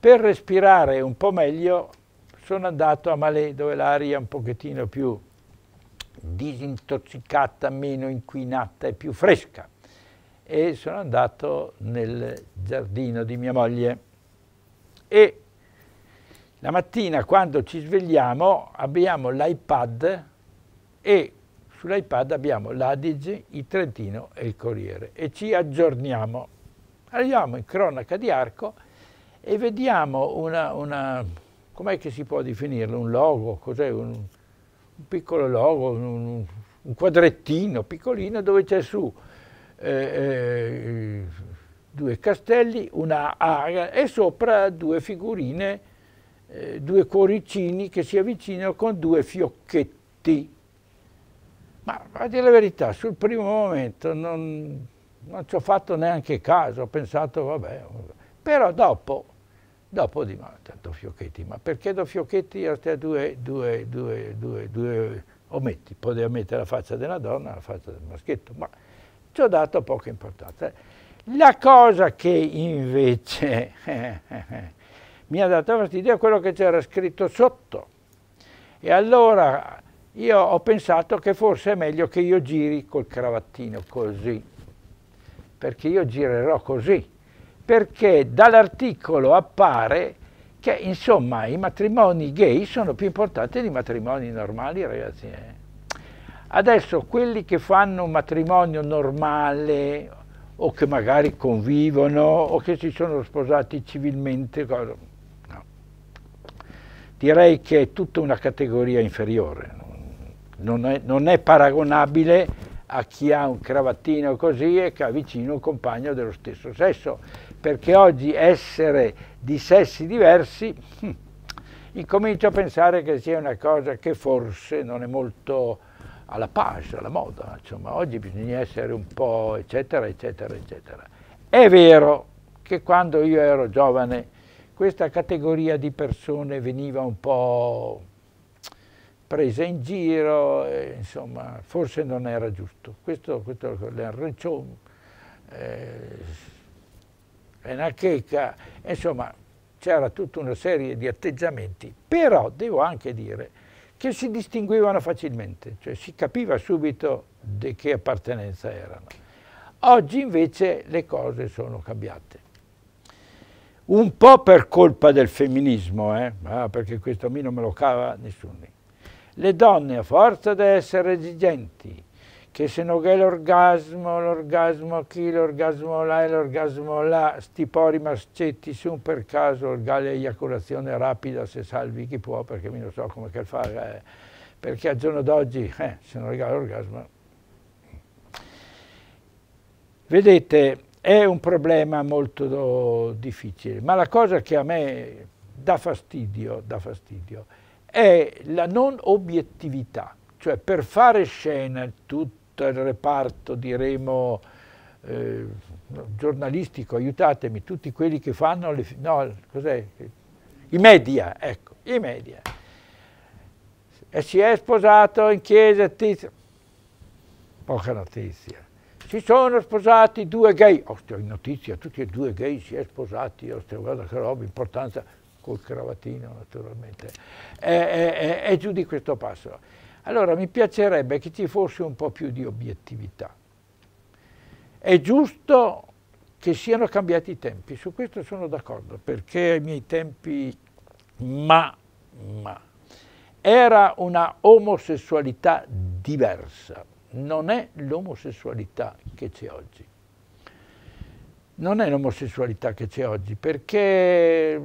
Per respirare un po' meglio sono andato a Malé dove l'aria è un pochettino più disintossicata, meno inquinata e più fresca e sono andato nel giardino di mia moglie e la mattina quando ci svegliamo abbiamo l'iPad e sull'iPad abbiamo l'Adige, il Trentino e il Corriere e ci aggiorniamo. Arriviamo in cronaca di Arco e vediamo una, una com'è che si può definirlo, un logo, cos'è, un, un, piccolo logo, un, un quadrettino piccolino dove c'è su eh, eh, due castelli, una aria e sopra due figurine, eh, due cuoricini che si avvicinano con due fiocchetti. Ma a dire la verità, sul primo momento non, non ci ho fatto neanche caso, ho pensato vabbè, però dopo Dopo dico, tanto Fiocchetti, ma perché Do Fiocchetti a te due, due, due, due, due ometti? Poteva mettere la faccia della donna, la faccia del maschietto, ma ci ho dato poca importanza. La cosa che invece mi ha dato fastidio è quello che c'era scritto sotto. E allora io ho pensato che forse è meglio che io giri col cravattino così, perché io girerò così perché dall'articolo appare che insomma i matrimoni gay sono più importanti di matrimoni normali ragazzi. Eh. Adesso quelli che fanno un matrimonio normale o che magari convivono o che si sono sposati civilmente, no. direi che è tutta una categoria inferiore, non è, non è paragonabile a chi ha un cravattino così e che ha vicino un compagno dello stesso sesso perché oggi essere di sessi diversi hm, incomincio a pensare che sia una cosa che forse non è molto alla pace, alla moda, insomma oggi bisogna essere un po' eccetera eccetera eccetera. È vero che quando io ero giovane questa categoria di persone veniva un po' presa in giro, e, insomma forse non era giusto. Questo, questo l'arancione, eh, è insomma c'era tutta una serie di atteggiamenti, però devo anche dire che si distinguevano facilmente, cioè si capiva subito di che appartenenza erano. Oggi invece le cose sono cambiate. Un po' per colpa del femminismo, eh? ah, perché questo a me non me lo cava nessuno. Le donne, a forza di essere esigenti, che se non è l'orgasmo, l'orgasmo chi, l'orgasmo là e l'orgasmo là, sti pori mascetti su per caso, il gale eiaculazione rapida se salvi chi può, perché mi non so come che fare, eh. perché al giorno d'oggi, eh, se non regala l'orgasmo. Vedete, è un problema molto difficile, ma la cosa che a me dà fastidio, dà fastidio è la non obiettività cioè per fare scena tutti tutto il reparto, diremo, eh, giornalistico, aiutatemi, tutti quelli che fanno le... No, cos'è? I media, ecco, i media. E si è sposato in chiesa, tizio. poca notizia. Si sono sposati due gay, ostia, notizia, tutti e due gay si è sposati, ostia, guarda che roba, importanza, col cravatino naturalmente. E, e, e, e giù di questo passo. Allora mi piacerebbe che ci fosse un po' più di obiettività. È giusto che siano cambiati i tempi, su questo sono d'accordo, perché ai miei tempi ma, ma, era una omosessualità diversa, non è l'omosessualità che c'è oggi. Non è l'omosessualità che c'è oggi, perché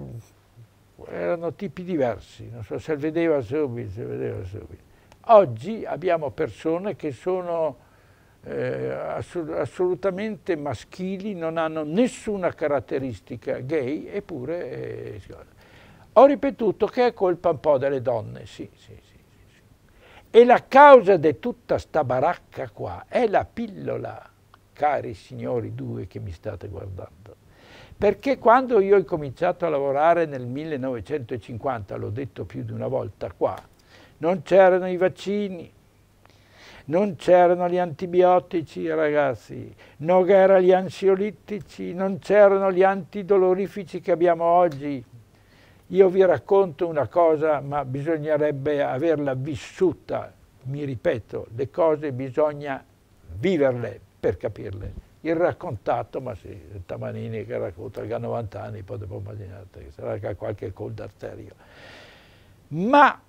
erano tipi diversi, non so, se vedeva subito, se vedeva subito. Oggi abbiamo persone che sono eh, assolutamente maschili, non hanno nessuna caratteristica gay, eppure... Eh, ho ripetuto che è colpa un po' delle donne, sì, sì, sì, sì. E la causa di tutta sta baracca qua è la pillola, cari signori due che mi state guardando. Perché quando io ho cominciato a lavorare nel 1950, l'ho detto più di una volta qua, non c'erano i vaccini, non c'erano gli antibiotici ragazzi, non c'erano gli ansiolitici, non c'erano gli antidolorifici che abbiamo oggi. Io vi racconto una cosa, ma bisognerebbe averla vissuta. Mi ripeto, le cose bisogna viverle per capirle. Il raccontato, ma sì, Tamanini che racconta che ha 90 anni, poi dopo immaginate, sarà anche qualche col d'arterio. Ma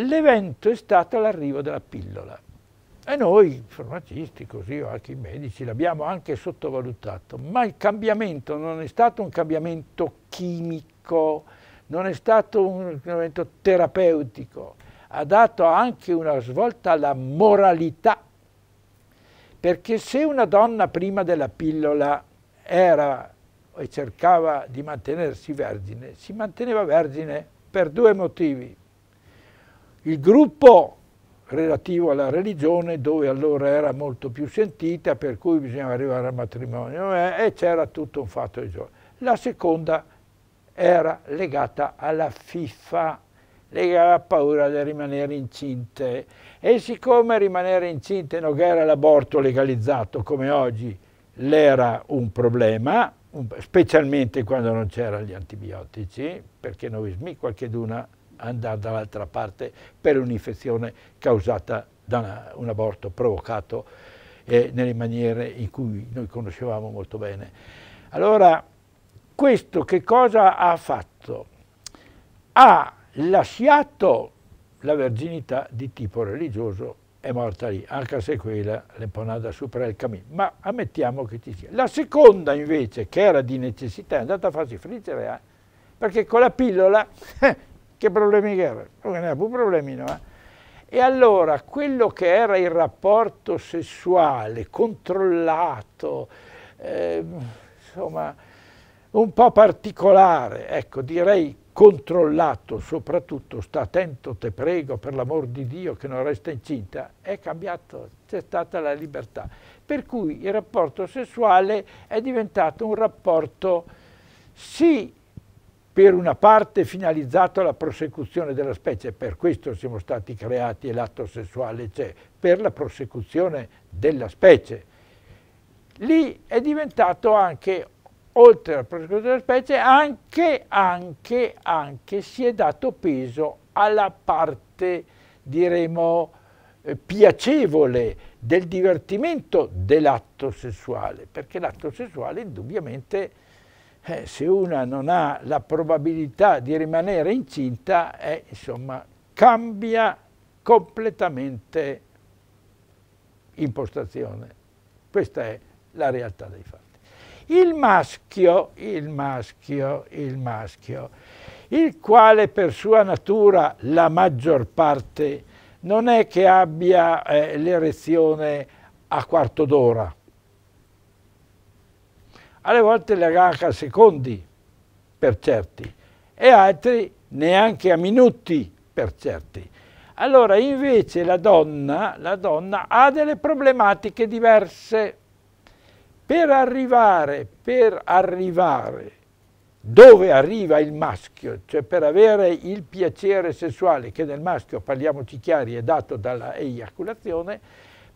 l'evento è stato l'arrivo della pillola. E noi, farmacisti, così, o anche i medici, l'abbiamo anche sottovalutato, ma il cambiamento non è stato un cambiamento chimico, non è stato un cambiamento terapeutico, ha dato anche una svolta alla moralità, perché se una donna prima della pillola era e cercava di mantenersi vergine, si manteneva vergine per due motivi, il gruppo relativo alla religione dove allora era molto più sentita per cui bisognava arrivare al matrimonio eh, e c'era tutto un fatto di gioco. La seconda era legata alla FIFA, lei aveva paura di rimanere incinte e siccome rimanere incinte non era l'aborto legalizzato come oggi, l'era un problema, specialmente quando non c'erano gli antibiotici, perché noi qualche d'una andare dall'altra parte per un'infezione causata da una, un aborto provocato eh, nelle maniere in cui noi conoscevamo molto bene. Allora, questo che cosa ha fatto? Ha lasciato la verginità di tipo religioso è morta lì, anche se quella l'empanada supera il camino, ma ammettiamo che ci sia. La seconda invece, che era di necessità, è andata a farsi friggere, eh? perché con la pillola eh, che problemi che era? Non era più problemino, eh? E allora quello che era il rapporto sessuale controllato, eh, insomma, un po' particolare, ecco, direi controllato, soprattutto sta attento, te prego, per l'amor di Dio che non resta incinta, è cambiato, c'è stata la libertà. Per cui il rapporto sessuale è diventato un rapporto sì per una parte finalizzato alla prosecuzione della specie, per questo siamo stati creati e l'atto sessuale c'è, per la prosecuzione della specie. Lì è diventato anche, oltre alla prosecuzione della specie, anche, anche, anche si è dato peso alla parte, diremo, eh, piacevole del divertimento dell'atto sessuale, perché l'atto sessuale indubbiamente eh, se una non ha la probabilità di rimanere incinta, eh, insomma, cambia completamente impostazione. Questa è la realtà dei fatti. Il maschio, il maschio, il maschio, il quale per sua natura la maggior parte non è che abbia eh, l'erezione a quarto d'ora, alle volte le arranca a secondi per certi e altri neanche a minuti per certi. Allora invece la donna, la donna ha delle problematiche diverse. Per arrivare, per arrivare dove arriva il maschio, cioè per avere il piacere sessuale, che nel maschio, parliamoci chiari, è dato dalla eiaculazione,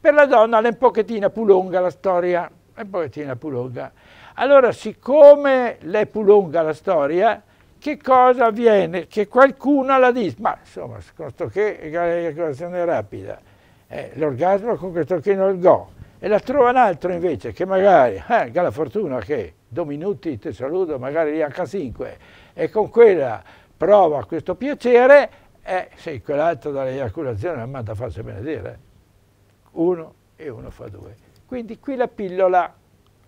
per la donna è un pochettino più lunga la storia, è un pochettino più lunga. Allora, siccome è più lunga la storia, che cosa avviene? Che qualcuno la dice, ma insomma, con questo che è l'eiaculazione rapida, eh, l'orgasmo con questo che non go. E la trova un altro invece, che magari, eh, che la fortuna che due minuti ti saluto, magari anche cinque, e con quella prova questo piacere, eh, sì, quell'altro dall'eiaculazione non manda farsi benedire. Uno e uno fa due. Quindi qui la pillola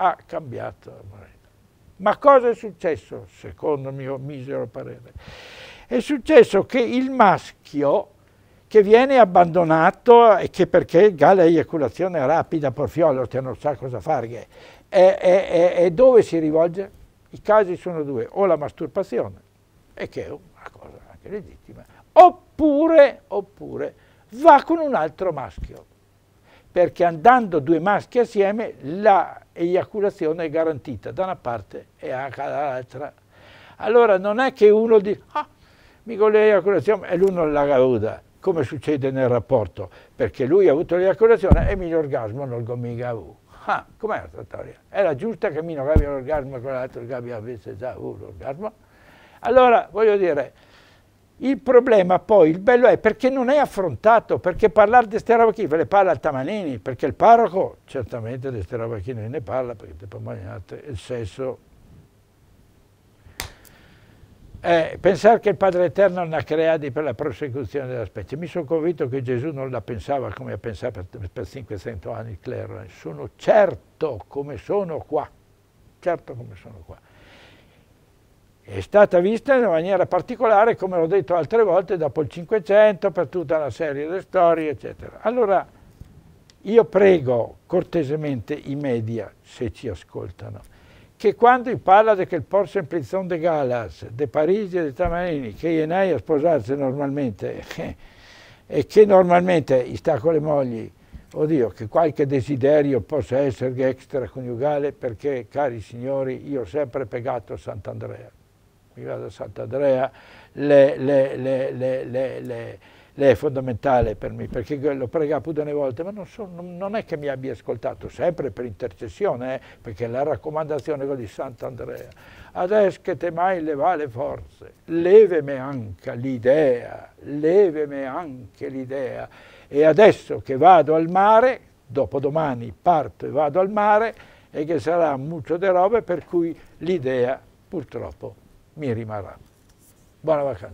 ha cambiato la moneta. Ma cosa è successo, secondo il mio misero parere? È successo che il maschio che viene abbandonato e che perché gala eiaculazione rapida, porfiolo, che non sa cosa fare, e, dove si rivolge? I casi sono due, o la masturbazione, e che è una cosa anche legittima, oppure, oppure va con un altro maschio perché andando due maschi assieme la eiaculazione è garantita da una parte e anche dall'altra. Allora non è che uno dice, ah, mi con l'eiaculazione, e l'uno l'ha avuta, come succede nel rapporto, perché lui ha avuto l'eiaculazione e miglior orgasmo non lo mica avuto. Ah, com'è la storia? Era giusta che Mino abbia l'orgasmo e quell'altro che abbia già avuto l'orgasmo? Allora, voglio dire, il problema poi, il bello è perché non è affrontato, perché parlare di queste robe qui ve le parla Altamanini, perché il parroco certamente di queste robe qui non ne parla, perché te immaginate il sesso. Eh, pensare che il Padre Eterno non ha creati per la prosecuzione della specie. Mi sono convinto che Gesù non la pensava come ha pensato per, per 500 anni il clero. Sono certo come sono qua, certo come sono qua è stata vista in maniera particolare, come l'ho detto altre volte, dopo il Cinquecento, per tutta una serie di storie, eccetera. Allora, io prego cortesemente i media, se ci ascoltano, che quando parlano che il por semplizon de Galas, de Parigi e de Tamarini, che Ienai a sposarsi normalmente, e che normalmente sta con le mogli, oddio, che qualche desiderio possa essere extraconiugale, perché, cari signori, io ho sempre pegato a Sant'Andrea. Migrata Sant'Andrea, le, le, le, le, è fondamentale per me, perché l'ho pregato più di una ma non, so, non, è che mi abbia ascoltato, sempre per intercessione, eh, perché la raccomandazione di Sant'Andrea, adesso che te mai leva le forze, leveme anche l'idea, leveme anche l'idea, e adesso che vado al mare, dopodomani parto e vado al mare, e che sarà muccio di robe per cui l'idea purtroppo میریم عقب بانوک